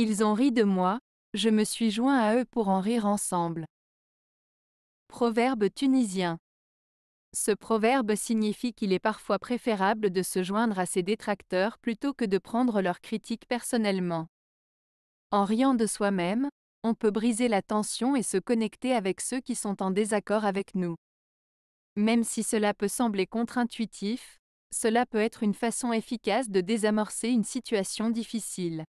Ils ont ri de moi, je me suis joint à eux pour en rire ensemble. Proverbe tunisien. Ce proverbe signifie qu'il est parfois préférable de se joindre à ses détracteurs plutôt que de prendre leurs critiques personnellement. En riant de soi-même, on peut briser la tension et se connecter avec ceux qui sont en désaccord avec nous. Même si cela peut sembler contre-intuitif, cela peut être une façon efficace de désamorcer une situation difficile.